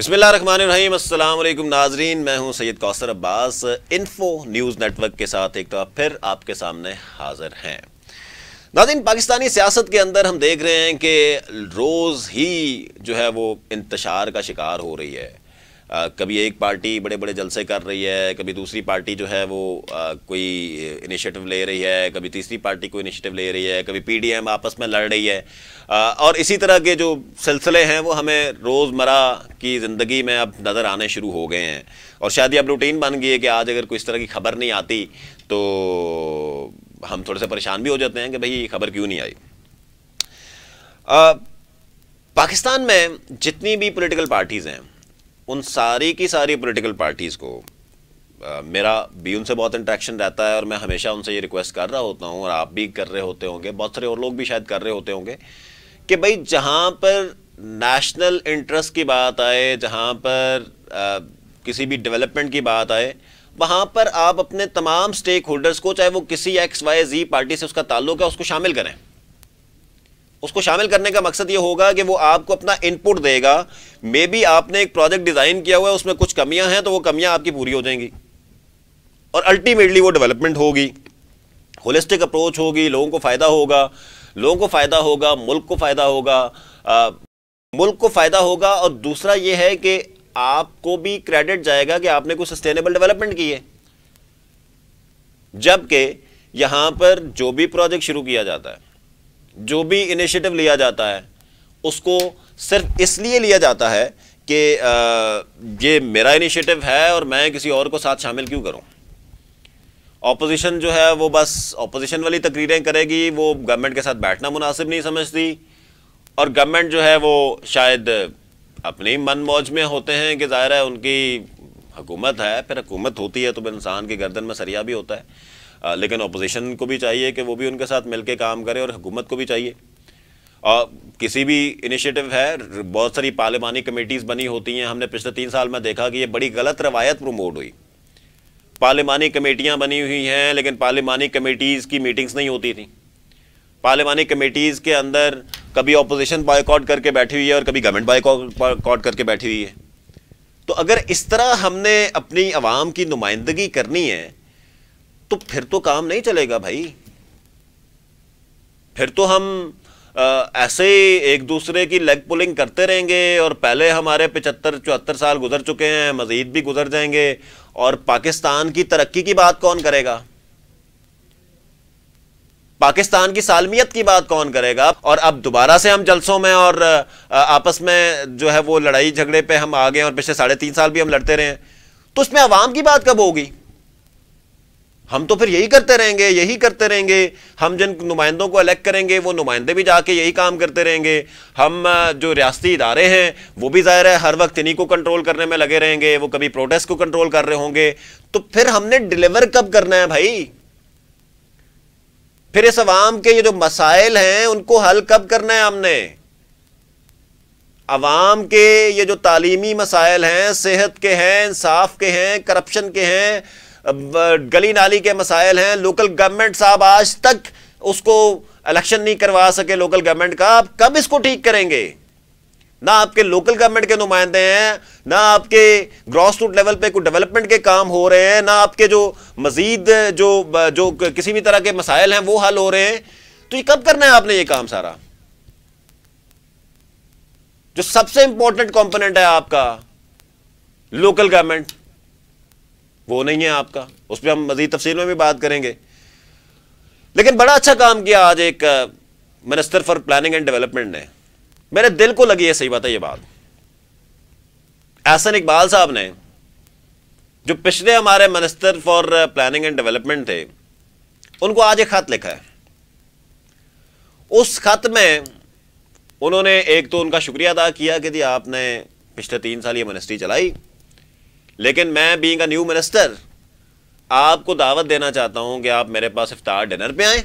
बसमिलीम नाजरीन मैं हूं Syed Kausar Abbas info news network के साथ एक बार तो फिर आपके सामने हाजिर हैं नाजीन पाकिस्तानी सियासत के अंदर हम देख रहे हैं कि रोज़ ही जो है वो इंतशार का शिकार हो रही है आ, कभी एक पार्टी बड़े बड़े जलसे कर रही है कभी दूसरी पार्टी जो है वो आ, कोई इनिशिएटिव ले रही है कभी तीसरी पार्टी कोई इनिशिएटिव ले रही है कभी पीडीएम आपस में लड़ रही है आ, और इसी तरह के जो सिलसिले हैं वो हमें रोज़मर्रा की ज़िंदगी में अब नज़र आने शुरू हो गए हैं और शायद ये अब रूटीन बन गई है कि आज अगर कोई इस तरह की खबर नहीं आती तो हम थोड़े से परेशान भी हो जाते हैं कि भाई खबर क्यों नहीं आई पाकिस्तान में जितनी भी पॉलिटिकल पार्टीज़ हैं उन सारी की सारी पोलिटिकल पार्टीज़ को मेरा भी उनसे बहुत इंट्रैक्शन रहता है और मैं हमेशा उनसे ये रिक्वेस्ट कर रहा होता हूँ और आप भी कर रहे होते होंगे बहुत सारे और लोग भी शायद कर रहे होते होंगे कि भाई जहाँ पर नेशनल इंटरेस्ट की बात आए जहाँ पर आ, किसी भी डेवलपमेंट की बात आए वहाँ पर आप अपने तमाम स्टेक होल्डर्स को चाहे वो किसी एक्स वाई जी पार्टी से उसका ताल्लुक है उसको शामिल करें उसको शामिल करने का मकसद ये होगा कि वो आपको अपना इनपुट देगा मे बी आपने एक प्रोजेक्ट डिज़ाइन किया हुआ है उसमें कुछ कमियां हैं तो वो कमियां आपकी पूरी हो जाएंगी और अल्टीमेटली वो डेवलपमेंट होगी होलिस्टिक अप्रोच होगी लोगों को फ़ायदा होगा लोगों को फ़ायदा होगा मुल्क को फ़ायदा होगा आ, मुल्क को फ़ायदा होगा और दूसरा ये है कि आपको भी क्रेडिट जाएगा कि आपने कुछ सस्टेनेबल डेवलपमेंट की है जबकि यहाँ पर जो भी प्रोजेक्ट शुरू किया जाता है जो भी इनिशिएटिव लिया जाता है उसको सिर्फ इसलिए लिया जाता है कि ये मेरा इनिशिएटिव है और मैं किसी और को साथ शामिल क्यों करूं ऑपोजिशन जो है वो बस ऑपोजिशन वाली तकरीरें करेगी वो गवर्नमेंट के साथ बैठना मुनासिब नहीं समझती और गवर्नमेंट जो है वो शायद अपने ही मन मौज में होते हैं कि ज़ाहिर है उनकी हुकूमत है फिर हुकूमत होती है तो इंसान की गर्दन में सरिया भी होता है लेकिन अपोजिशन को भी चाहिए कि वो भी उनके साथ मिलकर काम करे और हुकूमत को भी चाहिए और किसी भी इनिशिएटिव है बहुत सारी पार्लिमानी कमेटीज़ बनी होती हैं हमने पिछले तीन साल में देखा कि ये बड़ी गलत रवायत प्रमोट हुई पार्लिमानी कमेटियाँ बनी हुई हैं लेकिन पार्लिमानी कमेटीज़ की मीटिंग्स नहीं होती थी पार्लियामानी कमेटीज़ के अंदर कभी अपोजिशन बायकॉट करके बैठी हुई है और कभी गवर्नमेंट बायकॉट करके बैठी हुई है तो अगर इस तरह हमने अपनी आवाम की नुमाइंदगी करनी है तो फिर तो काम नहीं चलेगा भाई फिर तो हम आ, ऐसे ही एक दूसरे की लेग पुलिंग करते रहेंगे और पहले हमारे पचहत्तर चौहत्तर साल गुजर चुके हैं मज़ीद भी गुजर जाएंगे और पाकिस्तान की तरक्की की बात कौन करेगा पाकिस्तान की सालमियत की बात कौन करेगा और अब दोबारा से हम जलसों में और आपस में जो है वो लड़ाई झगड़े पे हम आ गए और पिछले साढ़े तीन साल भी हम लड़ते रहे हैं तो उसमें आवाम की बात कब होगी हम तो फिर यही करते रहेंगे यही करते रहेंगे हम जिन नुमाइंदों को अलेक्ट करेंगे वो नुमाइंदे भी जाके यही काम करते रहेंगे हम जो रियासती इदारे हैं वो भी ज़ाहिर है हर वक्त इन्हीं को कंट्रोल करने में लगे रहेंगे वो कभी प्रोटेस्ट को कंट्रोल कर रहे होंगे तो फिर हमने डिलीवर कब करना है भाई फिर इस अवाम के ये जो मसाइल हैं उनको हल कब करना है हमने आवाम के ये जो तालीमी मसाइल हैं सेहत के हैं इंसाफ के हैं करप्शन के हैं गली नाली के मसाइल हैं लोकल गवर्नमेंट साहब आज तक उसको इलेक्शन नहीं करवा सके लोकल गवर्नमेंट का आप कब इसको ठीक करेंगे ना आपके लोकल गवर्नमेंट के नुमाइंदे हैं ना आपके ग्रॉस रूट लेवल पे कोई डेवलपमेंट के काम हो रहे हैं ना आपके जो मजीद जो जो किसी भी तरह के मसाइल हैं वो हल हो रहे हैं तो ये कब करना है आपने ये काम सारा जो सबसे इंपॉर्टेंट कंपोनेंट है आपका लोकल गवर्नमेंट वो नहीं है आपका उस पर हम मजीद तफसील में भी बात करेंगे लेकिन बड़ा अच्छा काम किया आज एक minister for planning and development ने मेरे दिल को लगी है सही बात है ये बात एहसन इकबाल साहब ने जो पिछले हमारे minister for planning and development थे उनको आज एक खत लिखा है उस खत में उन्होंने एक तो उनका शुक्रिया अदा किया कि जी आपने पिछले तीन साल ये मिनिस्ट्री चलाई लेकिन मैं बींग न्यू मिनिस्टर आपको दावत देना चाहता हूं कि आप मेरे पास इफ्तार डिनर पे आए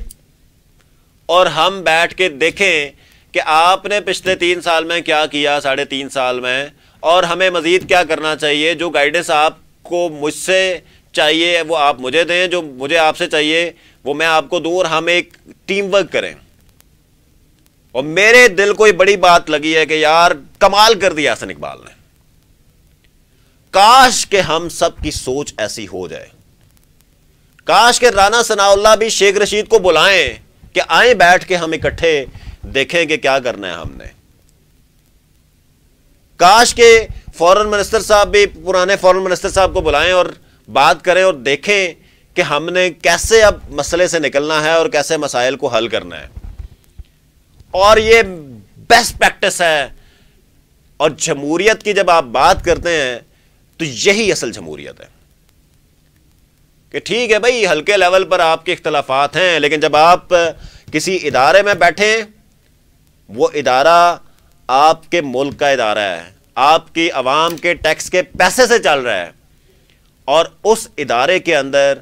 और हम बैठ के देखें कि आपने पिछले तीन साल में क्या किया साढ़े तीन साल में और हमें मज़ीद क्या करना चाहिए जो गाइडेंस आपको मुझसे चाहिए वो आप मुझे दें जो मुझे आपसे चाहिए वो मैं आपको दूँ और हम एक टीम वर्क करें और मेरे दिल को ये बड़ी बात लगी है कि यार कमाल कर दिया हसन इकबाल ने काश के हम सब की सोच ऐसी हो जाए काश के राना सनाउल्ला भी शेख रशीद को बुलाएं कि आए बैठ के हम इकट्ठे देखें कि क्या करना है हमने काश के फॉरेन मिनिस्टर साहब भी पुराने फॉरेन मिनिस्टर साहब को बुलाएं और बात करें और देखें कि हमने कैसे अब मसले से निकलना है और कैसे मसाइल को हल करना है और ये बेस्ट प्रैक्टिस है और जमहूरियत की जब आप बात करते हैं तो यही असल जमहूरियत है कि ठीक है भाई हल्के लेवल पर आपके इख्तलाफात हैं लेकिन जब आप किसी इदारे में बैठे वो इदारा आपके मुल्क का इदारा है आपकी आवाम के टैक्स के पैसे से चल रहा है और उस इदारे के अंदर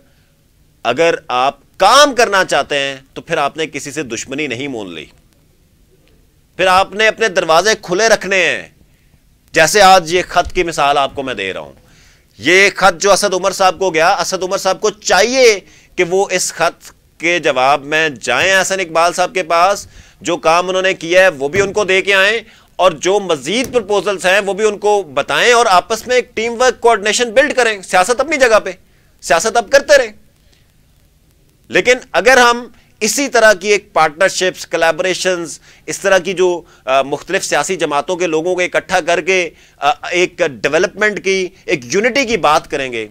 अगर आप काम करना चाहते हैं तो फिर आपने किसी से दुश्मनी नहीं मोल ली फिर आपने अपने दरवाजे खुले रखने हैं जैसे आज ये खत की मिसाल आपको मैं दे रहा हूं ये खत जो असद उमर साहब को गया असद उमर साहब को चाहिए कि वो इस खत के जवाब में जाएं हसन इकबाल साहब के पास जो काम उन्होंने किया है वो भी उनको दे के आए और जो मजीद प्रपोजल्स हैं वो भी उनको बताएं और आपस में एक टीम वर्क कोऑर्डिनेशन बिल्ड करें सियासत अपनी जगह पे सियासत अब करते रहें लेकिन अगर हम इसी तरह की एक पार्टनरशिप्स कलेबरेशंस इस तरह की जो मुख्तलिफ सियासी जमातों के लोगों को इकट्ठा करके आ, एक डेवलपमेंट की एक यूनिटी की बात करेंगे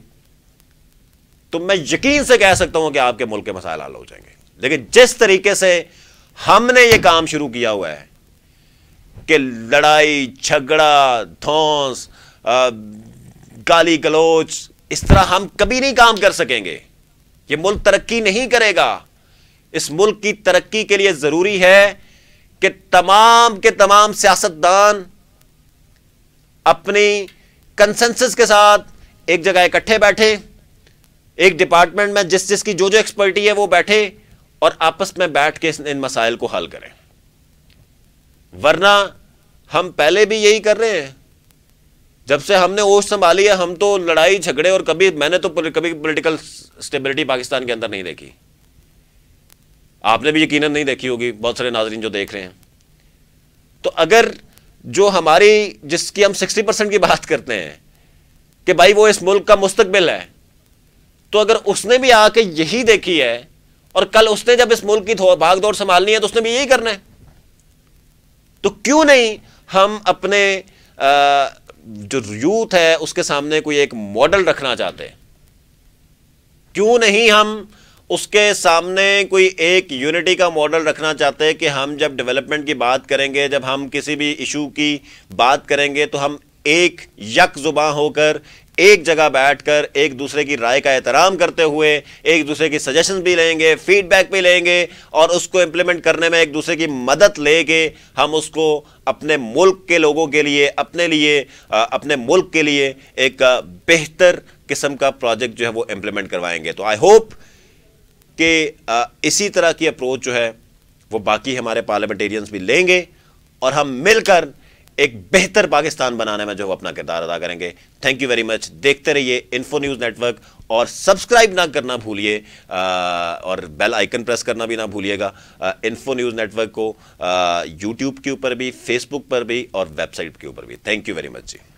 तो मैं यकीन से कह सकता हूं कि आपके मुल्क के मसाइल हल हो जाएंगे लेकिन जिस तरीके से हमने ये काम शुरू किया हुआ है कि लड़ाई झगड़ा धौस गाली गलोच इस तरह हम कभी नहीं काम कर सकेंगे ये मुल्क तरक्की नहीं करेगा इस मुल्क की तरक्की के लिए ज़रूरी है कि तमाम के तमाम सियासतदान अपनी कंसेंसस के साथ एक जगह इकट्ठे बैठे एक डिपार्टमेंट में जिस जिसकी जो जो एक्सपर्टी है वो बैठे और आपस में बैठ के इन मसाइल को हल करें वरना हम पहले भी यही कर रहे हैं जब से हमने ओश संभाली है हम तो लड़ाई झगड़े और कभी मैंने तो कभी पॉलिटिकल स्टेबिलिटी पाकिस्तान के अंदर नहीं देखी आपने भी यकीनन नहीं देखी होगी बहुत सारे नाजरन जो देख रहे हैं तो अगर जो हमारी जिसकी हम सिक्सटी परसेंट की बात करते हैं कि भाई वो इस मुल्क का मुस्तबिल है तो अगर उसने भी आके यही देखी है और कल उसने जब इस मुल्क की भाग दौड़ संभालनी है तो उसने भी यही करना है तो क्यों नहीं हम अपने जो यूथ है उसके सामने कोई एक मॉडल रखना चाहते हैं क्यों नहीं हम उसके सामने कोई एक यूनिटी का मॉडल रखना चाहते हैं कि हम जब डेवलपमेंट की बात करेंगे जब हम किसी भी इशू की बात करेंगे तो हम एक यक जुबा होकर एक जगह बैठकर एक दूसरे की राय का एहतराम करते हुए एक दूसरे की सजेशन भी लेंगे फीडबैक भी लेंगे और उसको इम्प्लीमेंट करने में एक दूसरे की मदद लेके हम उसको अपने मुल्क के लोगों के लिए अपने लिए अपने मुल्क के लिए एक बेहतर किस्म का प्रोजेक्ट जो है वो इम्प्लीमेंट करवाएंगे तो आई होप कि इसी तरह की अप्रोच जो है वो बाकी हमारे पार्लियामेंटेरियंस भी लेंगे और हम मिलकर एक बेहतर पाकिस्तान बनाने में जो अपना किरदार अदा करेंगे थैंक यू वेरी मच देखते रहिए इन्फो न्यूज़ नेटवर्क और सब्सक्राइब ना करना भूलिए और बेल आइकन प्रेस करना भी ना भूलिएगा इन्फो न्यूज़ नेटवर्क को यूट्यूब के ऊपर भी फेसबुक पर भी और वेबसाइट के ऊपर भी thank you very much ji